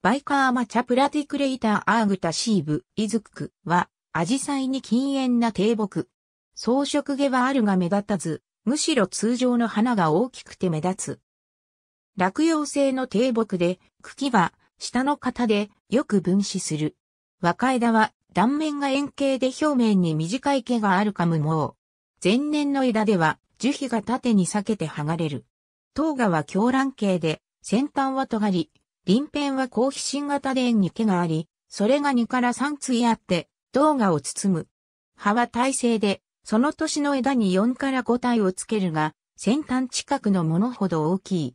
バイカーマチャプラティクレイターアーグタシーブ、イズククは、アジサイに禁煙な低木。装飾毛はあるが目立たず、むしろ通常の花が大きくて目立つ。落葉性の低木で、茎は下の型でよく分子する。若枝は断面が円形で表面に短い毛があるか無毛。前年の枝では樹皮が縦に裂けて剥がれる。頭芽は狂乱形で、先端は尖り、鱗片は高皮新型で円に毛があり、それが2から3いあって、銅がを包む。葉は耐性で、その年の枝に4から5体をつけるが、先端近くのものほど大きい。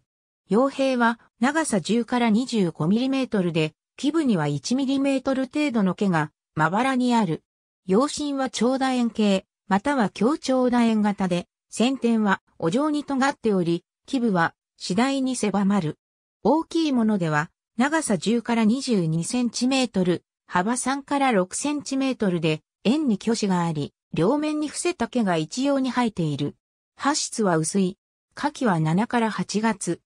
傭兵は長さ10から2 5トルで、基部には1トル程度の毛がまばらにある。陽心は長楕円形、または強長楕円型で、先天はお状に尖っており、基部は次第に狭まる。大きいものでは長さ10から22センチメートル、幅3から6センチメートルで、円に巨子があり、両面に伏せた毛が一様に生えている。葉質は薄い。夏季は7から8月。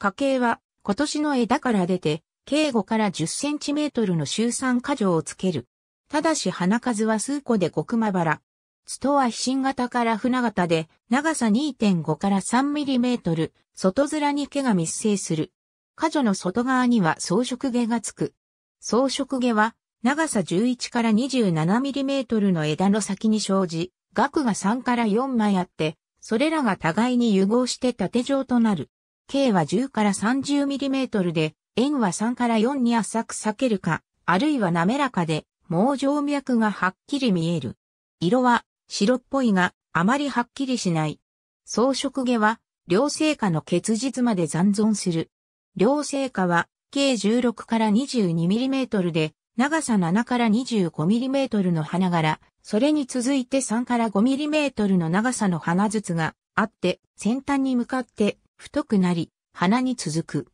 花茎は今年の枝から出て、計5から10センチメートルの周産過剰をつける。ただし花数は数個で極まばら。ツトは飛信型から船型で、長さ2.5から3ミリメートル、外面に毛が密生する。花序の外側には装飾毛がつく。装飾毛は、長さ11から27ミリメートルの枝の先に生じ、額が3から4枚あって、それらが互いに融合して縦状となる。径は10から30ミリメートルで、円は3から4に浅く裂けるか、あるいは滑らかで、毛状脈がはっきり見える。色は白っぽいが、あまりはっきりしない。装飾毛は、両生花の結実まで残存する。両成果は、計16から 22mm で、長さ7から 25mm の花柄、それに続いて3から 5mm の長さの花筒があって、先端に向かって太くなり、花に続く。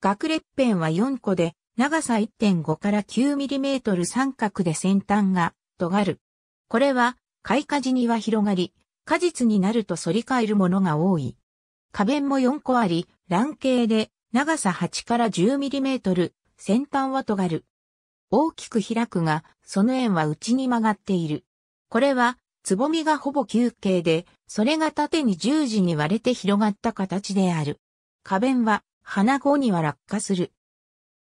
学列片は4個で、長さ1.5から 9mm 三角で先端が尖る。これは、開花時には広がり、果実になると反り返るものが多い。花弁も4個あり、卵形で長さ8から1 0トル、先端は尖る。大きく開くが、その円は内に曲がっている。これは、つぼみがほぼ球形で、それが縦に十字に割れて広がった形である。花弁は、花後には落下する。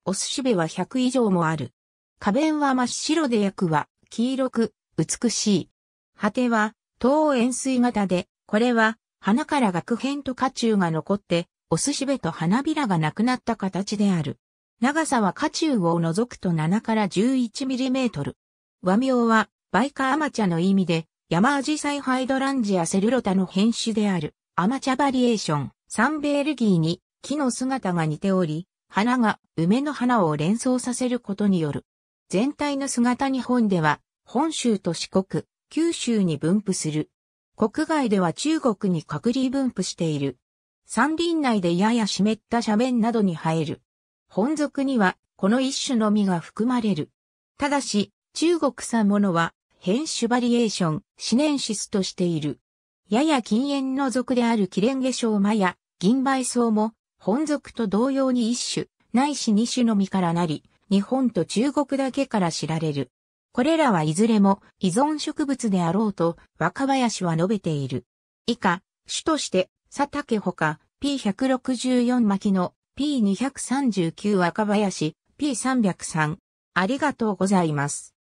お寿司部は100以上もある。花弁は真っ白で役は、黄色く、美しい。果ては、等円錐型で、これは、花から額片と花中が残って、お寿司べと花びらがなくなった形である。長さは下中を除くと7から11ミリメートル。和名は、バイカアマチャの意味で、山アジサイハイドランジアセルロタの変種である、アマチャバリエーション、サンベールギーに木の姿が似ており、花が梅の花を連想させることによる。全体の姿日本では、本州と四国、九州に分布する。国外では中国に隔離分布している。山林内でやや湿った斜面などに生える。本属には、この一種の実が含まれる。ただし、中国産ものは、変種バリエーション、シネンシスとしている。やや禁煙の属であるキレンゲショウマや銀梅草も、本属と同様に一種、ないし二種の実からなり、日本と中国だけから知られる。これらはいずれも依存植物であろうと若林は述べている。以下、種として佐竹ほか、P164 巻の P239 若林、P303。ありがとうございます。